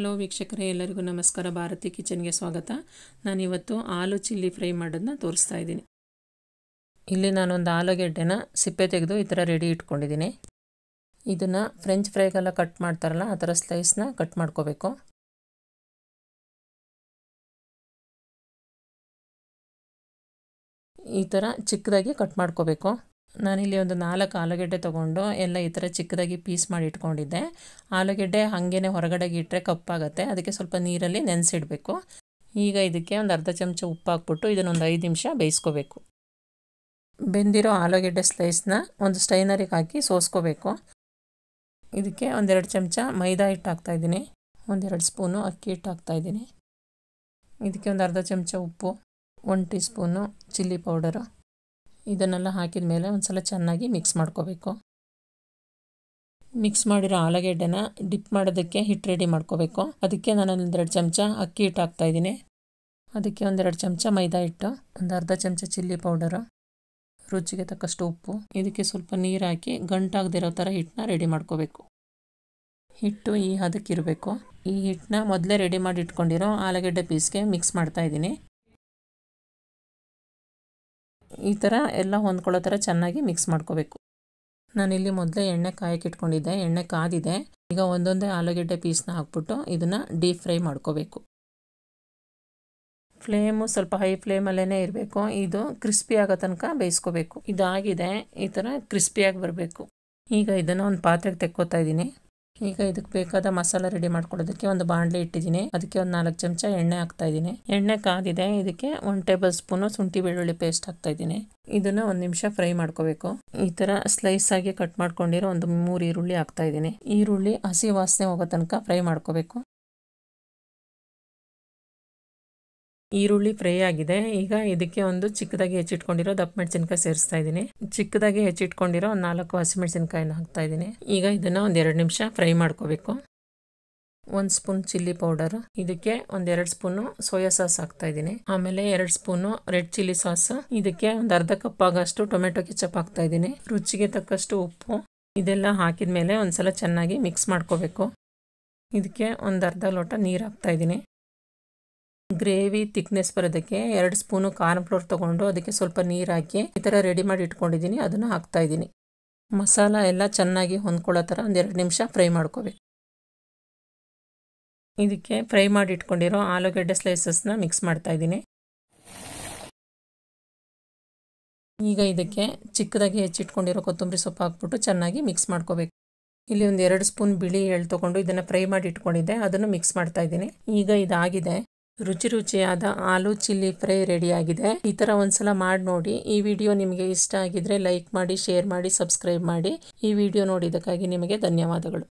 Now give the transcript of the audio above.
hello ವೀಕ್ಷಕರೇ ಎಲ್ಲರಿಗೂ ನಮಸ್ಕಾರ ಭಾರತಿ ಕಿಚನ್ಗೆ ಸ್ವಾಗತ ನಾನಿವತ್ತು ಆಲೂ ಚಿಲ್ಲಿ ಫ್ರೈ ಮಾಡೋದನ್ನ ತೋರಿಸ್ತಾ ಇದ್ದೀನಿ ಇಲ್ಲಿ ನಾನೊಂದು ಆಲೂಗೆಡ್ಡೆನ ಸಿಪ್ಪೆ ತೆಗೆದು ಈ ಥರ ರೆಡಿ ಇಟ್ಕೊಂಡಿದ್ದೀನಿ ಇದನ್ನು ಫ್ರೆಂಚ್ ಫ್ರೈಗೆಲ್ಲ ಕಟ್ ಮಾಡ್ತಾರಲ್ಲ ಆ ಥರ ಸ್ಲೈಸ್ನ ಕಟ್ ಮಾಡ್ಕೋಬೇಕು ಈ ಥರ ಚಿಕ್ಕದಾಗಿ ಕಟ್ ಮಾಡ್ಕೋಬೇಕು ನಾನಿಲ್ಲಿ ಒಂದು ನಾಲ್ಕು ಆಲೂಗೆಡ್ಡೆ ತೊಗೊಂಡು ಎಲ್ಲ ಈ ಥರ ಚಿಕ್ಕದಾಗಿ ಪೀಸ್ ಮಾಡಿ ಇಟ್ಕೊಂಡಿದ್ದೆ ಆಲೂಗೆಡ್ಡೆ ಹಾಗೇ ಹೊರಗಡೆಗೆ ಇಟ್ಟರೆ ಕಪ್ಪಾಗುತ್ತೆ ಅದಕ್ಕೆ ಸ್ವಲ್ಪ ನೀರಲ್ಲಿ ನೆನೆಸಿಡಬೇಕು ಈಗ ಇದಕ್ಕೆ ಒಂದು ಅರ್ಧ ಚಮಚ ಉಪ್ಪು ಹಾಕ್ಬಿಟ್ಟು ಇದನ್ನೊಂದು ಐದು ನಿಮಿಷ ಬೇಯಿಸ್ಕೋಬೇಕು ಬೆಂದಿರೋ ಆಲೂಗೆಡ್ಡೆ ಸ್ಲೈಸ್ನ ಒಂದು ಸ್ಟೈನರಿಗೆ ಹಾಕಿ ಸೋಸ್ಕೋಬೇಕು ಇದಕ್ಕೆ ಒಂದೆರಡು ಚಮಚ ಮೈದಾ ಹಿಟ್ಟು ಹಾಕ್ತಾಯಿದ್ದೀನಿ ಒಂದೆರಡು ಸ್ಪೂನು ಅಕ್ಕಿ ಹಿಟ್ಟು ಹಾಕ್ತಾಯಿದ್ದೀನಿ ಇದಕ್ಕೆ ಒಂದು ಅರ್ಧ ಚಮಚ ಉಪ್ಪು ಒಂದು ಟೀ ಸ್ಪೂನು ಚಿಲ್ಲಿ ಪೌಡರು ಇದನ್ನೆಲ್ಲ ಹಾಕಿದ ಮೇಲೆ ಒಂದು ಸಲ ಚೆನ್ನಾಗಿ ಮಿಕ್ಸ್ ಮಾಡ್ಕೋಬೇಕು ಮಿಕ್ಸ್ ಮಾಡಿರೋ ಆಲೂಗೆಡ್ಡೆನ ಡಿಪ್ ಮಾಡೋದಕ್ಕೆ ಹಿಟ್ಟು ರೆಡಿ ಮಾಡ್ಕೋಬೇಕು ಅದಕ್ಕೆ ನಾನು ಒಂದೆರಡು ಚಮಚ ಅಕ್ಕಿ ಹಿಟ್ಟು ಹಾಕ್ತಾಯಿದ್ದೀನಿ ಅದಕ್ಕೆ ಒಂದೆರಡು ಚಮಚ ಮೈದಾ ಹಿಟ್ಟು ಒಂದು ಅರ್ಧ ಚಮಚ ಚಿಲ್ಲಿ ಪೌಡರು ರುಚಿಗೆ ತಕ್ಕಷ್ಟು ಉಪ್ಪು ಇದಕ್ಕೆ ಸ್ವಲ್ಪ ನೀರು ಹಾಕಿ ಗಂಟಾಗದಿರೋ ಥರ ಹಿಟ್ಟನ್ನ ರೆಡಿ ಮಾಡ್ಕೋಬೇಕು ಹಿಟ್ಟು ಈ ಹದಕ್ಕಿರಬೇಕು ಈ ಹಿಟ್ಟನ್ನ ಮೊದಲೇ ರೆಡಿ ಮಾಡಿ ಇಟ್ಕೊಂಡಿರೋ ಆಲೂಗಡ್ಡೆ ಪೀಸ್ಗೆ ಮಿಕ್ಸ್ ಮಾಡ್ತಾಯಿದ್ದೀನಿ ಈ ಥರ ಎಲ್ಲ ಹೊಂದ್ಕೊಳ್ಳೋ ಥರ ಚೆನ್ನಾಗಿ ಮಿಕ್ಸ್ ಮಾಡ್ಕೋಬೇಕು ನಾನಿಲ್ಲಿ ಮೊದಲೇ ಎಣ್ಣೆ ಇಟ್ಕೊಂಡಿದ್ದೆ ಎಣ್ಣೆ ಕಾದಿದೆ ಈಗ ಒಂದೊಂದೇ ಆಲೂಗೆಡ್ಡೆ ಪೀಸ್ನ ಹಾಕ್ಬಿಟ್ಟು ಇದನ್ನು ಡೀಪ್ ಫ್ರೈ ಮಾಡ್ಕೋಬೇಕು ಫ್ಲೇಮು ಸ್ವಲ್ಪ ಹೈ ಫ್ಲೇಮಲ್ಲೇ ಇರಬೇಕು ಇದು ಕ್ರಿಸ್ಪಿ ಆಗೋ ತನಕ ಬೇಯಿಸ್ಕೋಬೇಕು ಇದಾಗಿದೆ ಈ ಥರ ಕ್ರಿಸ್ಪಿಯಾಗಿ ಬರಬೇಕು ಈಗ ಇದನ್ನು ಒಂದು ಪಾತ್ರೆಗೆ ತೆಕ್ಕೋತಾ ಇದ್ದೀನಿ ಈಗ ಇದಕ್ಕೆ ಬೇಕಾದ ಮಸಾಲ ರೆಡಿ ಮಾಡ್ಕೊಳ್ಳೋದಕ್ಕೆ ಒಂದು ಬಾಣಲೆ ಇಟ್ಟಿದ್ದೀನಿ ಅದಕ್ಕೆ ಒಂದು ನಾಲ್ಕು ಚಮಚ ಎಣ್ಣೆ ಹಾಕ್ತಾ ಇದ್ದೀನಿ ಎಣ್ಣೆ ಕಾದಿದೆ ಇದಕ್ಕೆ ಒಂದು ಟೇಬಲ್ ಸ್ಪೂನು ಶುಂಠಿ ಬೆಳ್ಳುಳ್ಳಿ ಪೇಸ್ಟ್ ಹಾಕ್ತಾ ಇದ್ದೀನಿ ಇದನ್ನ ಒಂದು ನಿಮಿಷ ಫ್ರೈ ಮಾಡ್ಕೋಬೇಕು ಈ ತರ ಸ್ಲೈಸ್ ಆಗಿ ಕಟ್ ಮಾಡ್ಕೊಂಡಿರೋ ಒಂದು ಮೂರು ಈರುಳ್ಳಿ ಹಾಕ್ತಾ ಇದ್ದೀನಿ ಈರುಳ್ಳಿ ಹಸಿ ವಾಸನೆ ಹೋಗೋ ತನಕ ಫ್ರೈ ಮಾಡ್ಕೋಬೇಕು ಈರುಳ್ಳಿ ಫ್ರೈ ಆಗಿದೆ ಈಗ ಇದಕ್ಕೆ ಒಂದು ಚಿಕ್ಕದಾಗಿ ಹೆಚ್ಚಿಟ್ಕೊಂಡಿರೋ ದಪ್ಪ ಮೆಣಸಿನ್ಕಾಯಿ ಸೇರಿಸ್ತಾ ಇದ್ದೀನಿ ಚಿಕ್ಕದಾಗಿ ಹೆಚ್ಚಿಟ್ಕೊಂಡಿರೋ ಒಂದು ನಾಲ್ಕು ಹಸಿಮೆಣಸಿನ್ಕಾಯಿನ ಹಾಕ್ತಾ ಇದ್ದೀನಿ ಈಗ ಇದನ್ನು ಒಂದು ಎರಡು ನಿಮಿಷ ಫ್ರೈ ಮಾಡ್ಕೋಬೇಕು ಒಂದು ಸ್ಪೂನ್ ಚಿಲ್ಲಿ ಪೌಡರ್ ಇದಕ್ಕೆ ಒಂದೆರಡು ಸ್ಪೂನು ಸೋಯಾ ಸಾಸ್ ಹಾಕ್ತಾ ಇದ್ದೀನಿ ಆಮೇಲೆ ಎರಡು ಸ್ಪೂನು ರೆಡ್ ಚಿಲ್ಲಿ ಸಾಸ್ ಇದಕ್ಕೆ ಒಂದು ಅರ್ಧ ಕಪ್ ಆಗಷ್ಟು ಟೊಮೆಟೊ ಕೆಚಪ್ ಹಾಕ್ತಾ ಇದ್ದೀನಿ ರುಚಿಗೆ ತಕ್ಕಷ್ಟು ಉಪ್ಪು ಇದೆಲ್ಲ ಹಾಕಿದ ಮೇಲೆ ಒಂದ್ಸಲ ಚೆನ್ನಾಗಿ ಮಿಕ್ಸ್ ಮಾಡ್ಕೋಬೇಕು ಇದಕ್ಕೆ ಒಂದು ಅರ್ಧ ಲೋಟ ನೀರು ಹಾಕ್ತಾ ಇದ್ದೀನಿ ಗ್ರೇವಿ ತಿಕ್ನೆಸ್ ಬರೋದಕ್ಕೆ ಎರಡು ಸ್ಪೂನು ಕಾರ್ನ್ ಫ್ಲೋರ್ ತೊಗೊಂಡು ಅದಕ್ಕೆ ಸ್ವಲ್ಪ ನೀರು ಹಾಕಿ ಈ ಥರ ರೆಡಿ ಮಾಡಿ ಇಟ್ಕೊಂಡಿದ್ದೀನಿ ಅದನ್ನು ಹಾಕ್ತಾ ಇದ್ದೀನಿ ಮಸಾಲ ಎಲ್ಲ ಚೆನ್ನಾಗಿ ಹೊಂದ್ಕೊಳ್ಳೋ ಥರ ಒಂದೆರಡು ನಿಮಿಷ ಫ್ರೈ ಮಾಡ್ಕೋಬೇಕು ಇದಕ್ಕೆ ಫ್ರೈ ಮಾಡಿ ಇಟ್ಕೊಂಡಿರೋ ಆಲೂಗಡ್ಡೆ ಸ್ಲೈಸಸ್ನ ಮಿಕ್ಸ್ ಮಾಡ್ತಾ ಇದ್ದೀನಿ ಈಗ ಇದಕ್ಕೆ ಚಿಕ್ಕದಾಗಿ ಹೆಚ್ಚಿಟ್ಕೊಂಡಿರೋ ಕೊತ್ತಂಬರಿ ಸೊಪ್ಪು ಹಾಕ್ಬಿಟ್ಟು ಚೆನ್ನಾಗಿ ಮಿಕ್ಸ್ ಮಾಡ್ಕೋಬೇಕು ಇಲ್ಲಿ ಒಂದು ಎರಡು ಸ್ಪೂನ್ ಬಿಳಿ ಎಳ್ ತೊಗೊಂಡು ಇದನ್ನು ಫ್ರೈ ಮಾಡಿ ಇಟ್ಕೊಂಡಿದ್ದೆ ಅದನ್ನು ಮಿಕ್ಸ್ ಮಾಡ್ತಾ ಇದ್ದೀನಿ ಈಗ ಇದಾಗಿದೆ ರುಚಿ ರುಚಿಯಾದ ಆಲೂ ಚಿಲ್ಲಿ ಫ್ರೈ ಆಗಿದೆ ಈ ತರ ಒಂದ್ಸಲ ಮಾಡಿ ನೋಡಿ ಈ ವಿಡಿಯೋ ನಿಮಗೆ ಇಷ್ಟ ಆಗಿದ್ರೆ ಲೈಕ್ ಮಾಡಿ ಶೇರ್ ಮಾಡಿ ಸಬ್ಸ್ಕ್ರೈಬ್ ಮಾಡಿ ಈ ವಿಡಿಯೋ ನೋಡಿದ್ದಕ್ಕಾಗಿ ನಿಮಗೆ ಧನ್ಯವಾದಗಳು